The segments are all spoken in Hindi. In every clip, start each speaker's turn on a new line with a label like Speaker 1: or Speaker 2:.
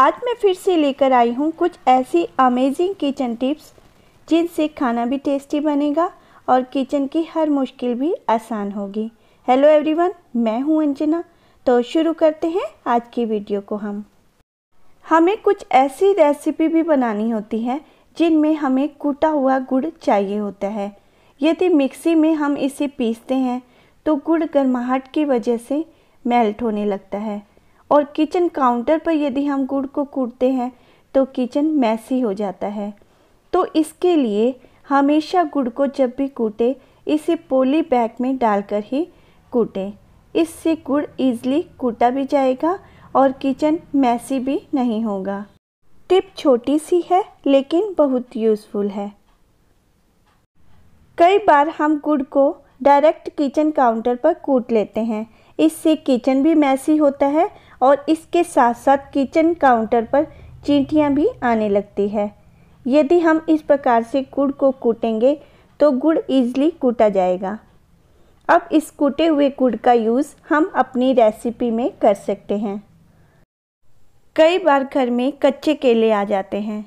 Speaker 1: आज मैं फिर से लेकर आई हूँ कुछ ऐसी अमेजिंग किचन टिप्स जिनसे खाना भी टेस्टी बनेगा और किचन की हर मुश्किल भी आसान होगी हेलो एवरीवन मैं हूँ अंजना तो शुरू करते हैं आज की वीडियो को हम हमें कुछ ऐसी रेसिपी भी बनानी होती है जिनमें हमें कूटा हुआ गुड़ चाहिए होता है यदि मिक्सी में हम इसे पीसते हैं तो गुड़ गर्माहट की वजह से मेल्ट होने लगता है और किचन काउंटर पर यदि हम गुड़ को कूटते हैं तो किचन मैसी हो जाता है तो इसके लिए हमेशा गुड़ को जब भी कूटे इसे पोली बैग में डालकर ही कूटें इससे गुड़ ईज़िली कूटा भी जाएगा और किचन मैसी भी नहीं होगा टिप छोटी सी है लेकिन बहुत यूज़फुल है कई बार हम गुड़ को डायरेक्ट किचन काउंटर पर कूट लेते हैं इससे किचन भी मैसी होता है और इसके साथ साथ किचन काउंटर पर चींटियाँ भी आने लगती है यदि हम इस प्रकार से गुड़ को कूटेंगे तो गुड़ ईजिली कूटा जाएगा अब इस कूटे हुए गुड़ का यूज़ हम अपनी रेसिपी में कर सकते हैं कई बार घर में कच्चे केले आ जाते हैं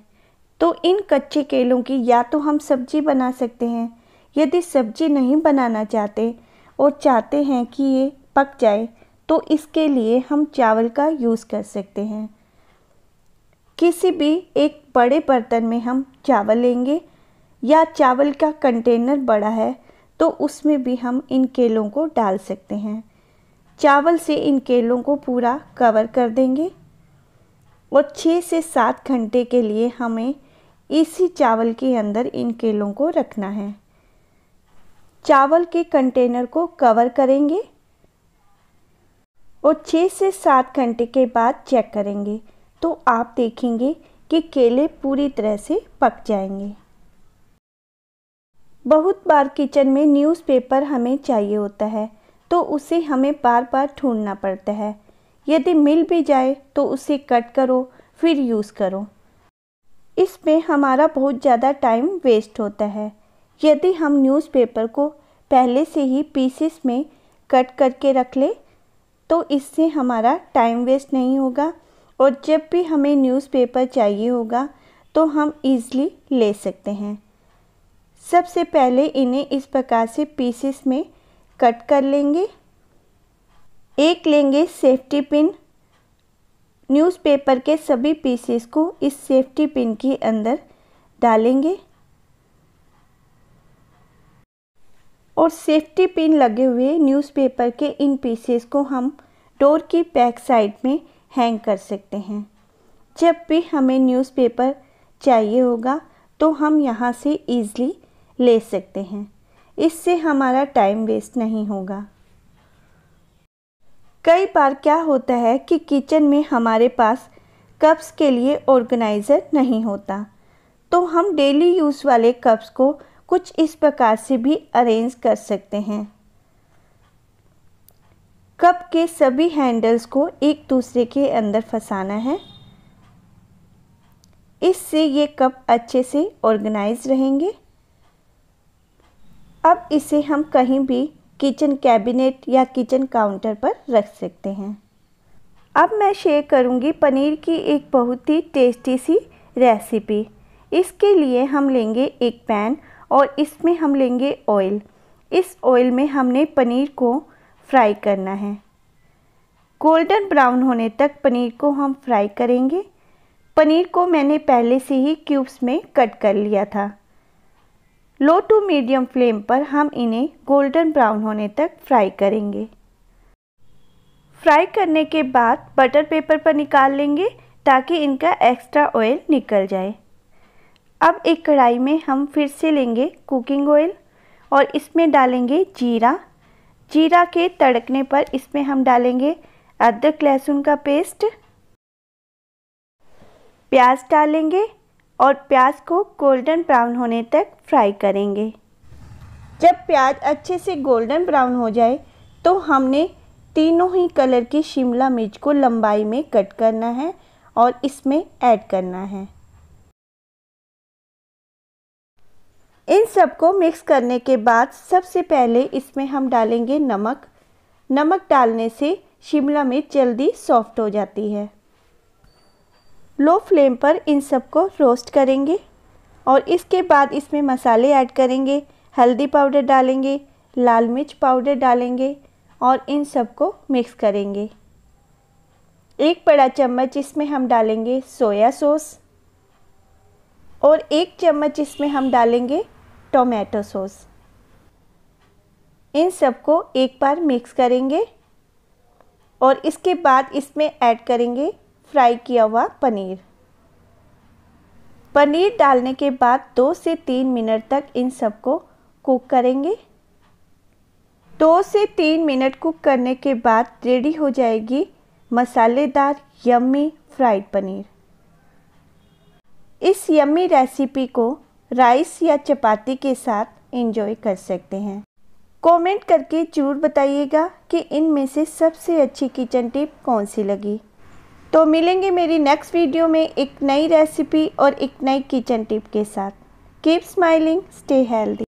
Speaker 1: तो इन कच्चे केलों की या तो हम सब्जी बना सकते हैं यदि सब्जी नहीं बनाना चाहते और चाहते हैं कि ये पक जाए तो इसके लिए हम चावल का यूज़ कर सकते हैं किसी भी एक बड़े बर्तन में हम चावल लेंगे या चावल का कंटेनर बड़ा है तो उसमें भी हम इन केलों को डाल सकते हैं चावल से इन केलों को पूरा कवर कर देंगे और छः से सात घंटे के लिए हमें इसी चावल के अंदर इन केलों को रखना है चावल के कंटेनर को कवर करेंगे और छः से सात घंटे के बाद चेक करेंगे तो आप देखेंगे कि केले पूरी तरह से पक जाएंगे बहुत बार किचन में न्यूज़पेपर हमें चाहिए होता है तो उसे हमें बार बार ढूंढना पड़ता है यदि मिल भी जाए तो उसे कट करो फिर यूज़ करो इसमें हमारा बहुत ज़्यादा टाइम वेस्ट होता है यदि हम न्यूज़पेपर को पहले से ही पीसेस में कट करके रख लें तो इससे हमारा टाइम वेस्ट नहीं होगा और जब भी हमें न्यूज़पेपर चाहिए होगा तो हम इज़ली ले सकते हैं सबसे पहले इन्हें इस प्रकार से पीसेस में कट कर लेंगे एक लेंगे सेफ्टी पिन न्यूज़पेपर के सभी पीसेस को इस सेफ्टी पिन के अंदर डालेंगे और सेफ्टी पिन लगे हुए न्यूज़पेपर के इन पीसेस को हम डोर की बैक साइड में हैंग कर सकते हैं जब भी हमें न्यूज़पेपर चाहिए होगा तो हम यहाँ से ईज़ली ले सकते हैं इससे हमारा टाइम वेस्ट नहीं होगा कई बार क्या होता है कि किचन में हमारे पास कप्स के लिए ऑर्गेनाइज़र नहीं होता तो हम डेली यूज़ वाले कप्स को कुछ इस प्रकार से भी अरेंज कर सकते हैं कप के सभी हैंडल्स को एक दूसरे के अंदर फंसाना है इससे ये कप अच्छे से ऑर्गेनाइज रहेंगे अब इसे हम कहीं भी किचन कैबिनेट या किचन काउंटर पर रख सकते हैं अब मैं शेयर करूंगी पनीर की एक बहुत ही टेस्टी सी रेसिपी इसके लिए हम लेंगे एक पैन और इसमें हम लेंगे ऑयल इस ऑयल में हमने पनीर को फ्राई करना है गोल्डन ब्राउन होने तक पनीर को हम फ्राई करेंगे पनीर को मैंने पहले से ही क्यूब्स में कट कर लिया था लो टू मीडियम फ्लेम पर हम इन्हें गोल्डन ब्राउन होने तक फ्राई करेंगे फ्राई करने के बाद बटर पेपर पर निकाल लेंगे ताकि इनका एक्स्ट्रा ऑयल निकल जाए अब एक कढ़ाई में हम फिर से लेंगे कुकिंग ऑयल और इसमें डालेंगे जीरा जीरा के तड़कने पर इसमें हम डालेंगे अदरक लहसुन का पेस्ट प्याज डालेंगे और प्याज को गोल्डन ब्राउन होने तक फ्राई करेंगे जब प्याज अच्छे से गोल्डन ब्राउन हो जाए तो हमने तीनों ही कलर की शिमला मिर्च को लंबाई में कट करना है और इसमें ऐड करना है इन सब को मिक्स करने के बाद सबसे पहले इसमें हम डालेंगे नमक नमक डालने से शिमला मिर्च जल्दी सॉफ्ट हो जाती है लो फ्लेम पर इन सबको रोस्ट करेंगे और इसके बाद इसमें मसाले ऐड करेंगे हल्दी पाउडर डालेंगे लाल मिर्च पाउडर डालेंगे और इन सबको मिक्स करेंगे एक बड़ा चम्मच इसमें हम डालेंगे सोया सॉस और एक चम्मच इसमें हम डालेंगे टोमेटो सॉस इन सबको एक बार मिक्स करेंगे और इसके बाद इसमें ऐड करेंगे फ्राई किया हुआ पनीर पनीर डालने के बाद दो से तीन मिनट तक इन सबको कुक करेंगे दो से तीन मिनट कुक करने के बाद रेडी हो जाएगी मसालेदार यम्मी फ्राइड पनीर इस यम्मी रेसिपी को राइस या चपाती के साथ एंजॉय कर सकते हैं कमेंट करके ज़रूर बताइएगा कि इनमें से सबसे अच्छी किचन टिप कौन सी लगी तो मिलेंगे मेरी नेक्स्ट वीडियो में एक नई रेसिपी और एक नई किचन टिप के साथ कीप स्माइलिंग स्टे हेल्दी